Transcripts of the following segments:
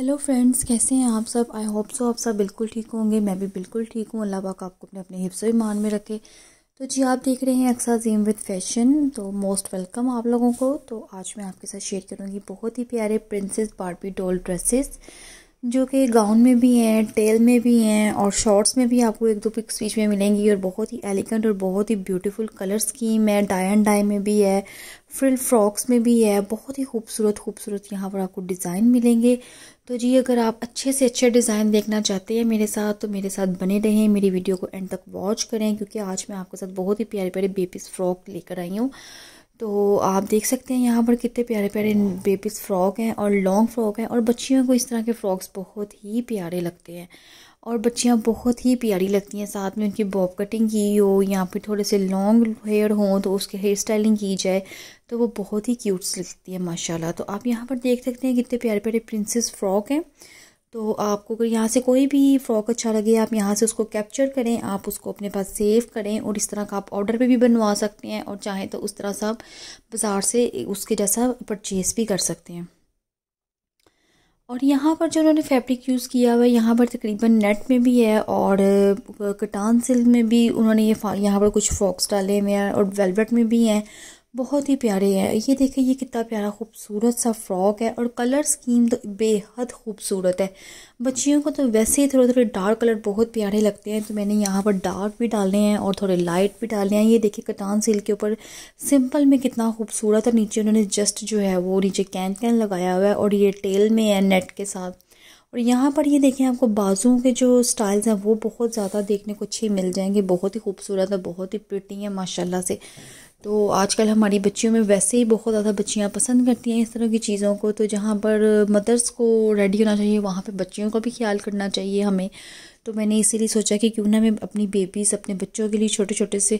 hello friends कैसे हैं आप सब आई होप सो आप सब बिल्कुल ठीक होंगे मैं भी बिल्कुल ठीक हूँ अल्लाह पाक आपको अपने अपने हिफ्स ईमान में रखे तो जी आप देख रहे हैं अक्सर जीम विद फैशन तो मोस्ट वेलकम आप लोगों को तो आज मैं आपके साथ शेयर करूँगी बहुत ही प्यारे प्रिंसेस बारबी डॉल ड्रेसेस जो कि गाउन में भी हैं टेल में भी हैं और शॉर्ट्स में भी आपको एक दो पिक्स बीच में मिलेंगी और बहुत ही एलिगेंट और बहुत ही ब्यूटीफुल कलर स्कीम है डाई एंड डाई में भी है फ्रिल फ्रॉक्स में भी है बहुत ही खूबसूरत खूबसूरत यहाँ पर आपको डिज़ाइन मिलेंगे तो जी अगर आप अच्छे से अच्छे डिज़ाइन देखना चाहते हैं मेरे साथ तो मेरे साथ बने रहें मेरी वीडियो को एंड तक वॉच करें क्योंकि आज मैं आपके साथ बहुत ही प्यारे प्यारे बेबीज़ फ्रॉक लेकर आई हूँ तो आप देख सकते हैं यहाँ पर कितने प्यारे प्यारे बेबीज़ फ़्रॉक हैं और लॉन्ग फ़्रॉक हैं और बच्चियों को इस तरह के फ़्रॉक्स बहुत ही प्यारे लगते हैं और बच्चियाँ बहुत ही प्यारी लगती हैं साथ में उनकी बॉब कटिंग की हो या फिर थोड़े से लॉन्ग हेयर हो तो उसके हेयर स्टाइलिंग की जाए तो वो बहुत ही क्यूट्स लगती है माशाल्लाह तो आप यहाँ पर देख सकते हैं कितने प्यारे प्यारे प्रिंसेस फ़्रॉक हैं तो आपको अगर यहाँ से कोई भी फ्रॉक अच्छा लगे आप यहाँ से उसको कैप्चर करें आप उसको अपने पास सेव करें और इस तरह का आप ऑर्डर पे भी बनवा सकते हैं और चाहें तो उस तरह से आप बाज़ार से उसके जैसा परचेज़ भी कर सकते हैं और यहाँ पर जो उन्होंने फैब्रिक यूज़ किया हुआ है यहाँ पर तकरीबन नेट में भी है और कटान सिल्क में भी उन्होंने ये यह यहाँ पर कुछ फ्रॉक्स डाले हुए हैं और वेलवेट में भी हैं बहुत ही प्यारे हैं ये देखिए ये कितना प्यारा खूबसूरत सा फ्रॉक है और कलर स्कीम तो बेहद खूबसूरत है बच्चियों को तो वैसे ही थोड़े थोड़े डार्क कलर बहुत प्यारे लगते हैं तो मैंने यहाँ पर डार्क भी डाले हैं और थोड़े लाइट भी डाले हैं ये देखिए कटान सिल्क के ऊपर सिंपल में कितना खूबसूरत है नीचे उन्होंने जस्ट जो है वो नीचे कैन कैन लगाया हुआ है और ये टेल में है नेट के साथ और यहाँ पर ये देखें आपको बाजुओं के जो स्टाइल्स हैं वो बहुत ज़्यादा देखने को अच्छे मिल जाएंगे बहुत ही खूबसूरत है बहुत ही प्रिटी है माशाल्लाह से तो आजकल हमारी बच्चियों में वैसे ही बहुत ज़्यादा बच्चियाँ पसंद करती हैं इस तरह की चीज़ों को तो जहाँ पर मदर्स को रेडी होना चाहिए वहाँ पर बच्चियों का भी ख्याल करना चाहिए हमें तो मैंने इसीलिए सोचा कि क्यों ना मैं अपनी बेबीज़ अपने बच्चों के लिए छोटे छोटे से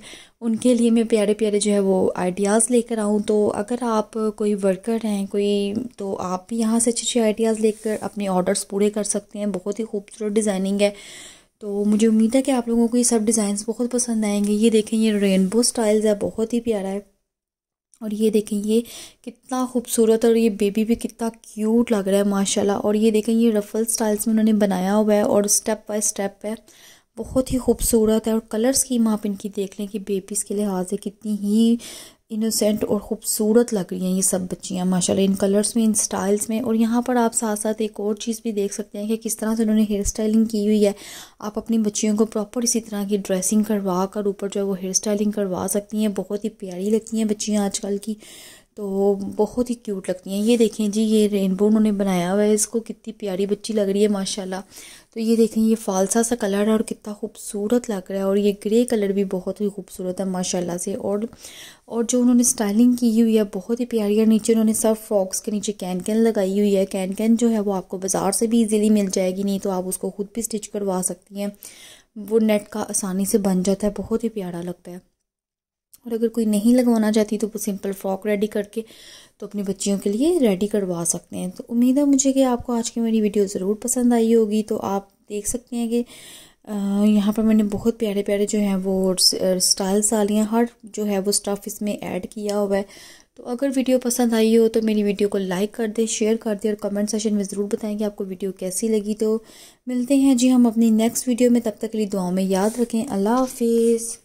उनके लिए मैं प्यारे प्यारे जो है वो आइडियाज़ लेकर आऊँ तो अगर आप कोई वर्कर हैं कोई तो आप भी यहाँ से अच्छे अच्छे आइडियाज़ लेकर अपने ऑर्डर्स पूरे कर सकते हैं बहुत ही खूबसूरत डिज़ाइनिंग है तो मुझे उम्मीद है कि आप लोगों को ये सब डिज़ाइंस बहुत पसंद आएंगे ये देखें ये रेनबो स्टाइल्स है बहुत ही प्यारा है और ये देखें ये कितना खूबसूरत और ये बेबी भी कितना क्यूट लग रहा है माशाल्लाह और ये देखें ये रफल स्टाइल्स में उन्होंने बनाया हुआ है और स्टेप बाय स्टेप है बहुत ही खूबसूरत है और कलर स्कीम आप इनकी देख लें कि बेबीज़ के लिहाज से कितनी ही इनोसेंट और ख़ूबसूरत लग रही हैं ये सब बच्चियाँ माशाल्लाह इन कलर्स में इन स्टाइल्स में और यहाँ पर आप साथ साथ एक और चीज़ भी देख सकते हैं कि किस तरह से उन्होंने हेयर स्टाइलिंग की हुई है आप अपनी बच्चियों को प्रॉपर इसी तरह की ड्रेसिंग करवा कर ऊपर जो है वो हेयर स्टाइलिंग करवा सकती हैं बहुत ही प्यारी लगती हैं बच्चियाँ आजकल की तो बहुत ही क्यूट लगती हैं ये देखें जी ये रेनबो उन्होंने बनाया हुआ है इसको कितनी प्यारी बच्ची लग रही है माशाल्लाह तो ये देखें ये फालसा सा कलर है और कितना खूबसूरत लग रहा है और ये ग्रे कलर भी बहुत ही खूबसूरत है माशाल्लाह से और और जो उन्होंने स्टाइलिंग की हुई है बहुत ही प्यारी है नीचे उन्होंने सब फ्रॉक्स के नीचे कैन कैन लगाई हुई है कैन कैन जो है वो आपको बाज़ार से भी ईजिली मिल जाएगी नहीं तो आप उसको खुद भी स्टिच करवा सकती हैं वो नेट का आसानी से बन जाता है बहुत ही प्यारा लगता है और अगर कोई नहीं लगवाना चाहती तो वो सिंपल फ्रॉक रेडी करके तो अपनी बच्चियों के लिए रेडी करवा सकते हैं तो उम्मीद है मुझे कि आपको आज की मेरी वीडियो ज़रूर पसंद आई होगी तो आप देख सकते हैं कि यहाँ पर मैंने बहुत प्यारे प्यारे जो हैं वो स्टाइल्स डाली हर जो है वो स्टफ़ इसमें ऐड किया हुआ है तो अगर वीडियो पसंद आई हो तो मेरी वीडियो को लाइक कर दें शेयर कर दें और कमेंट सेशन में ज़रूर बताएं कि आपको वीडियो कैसी लगी तो मिलते हैं जी हम अपनी नेक्स्ट वीडियो में तब तक के लिए दुआओं में याद रखें अल्लाह हाफिज़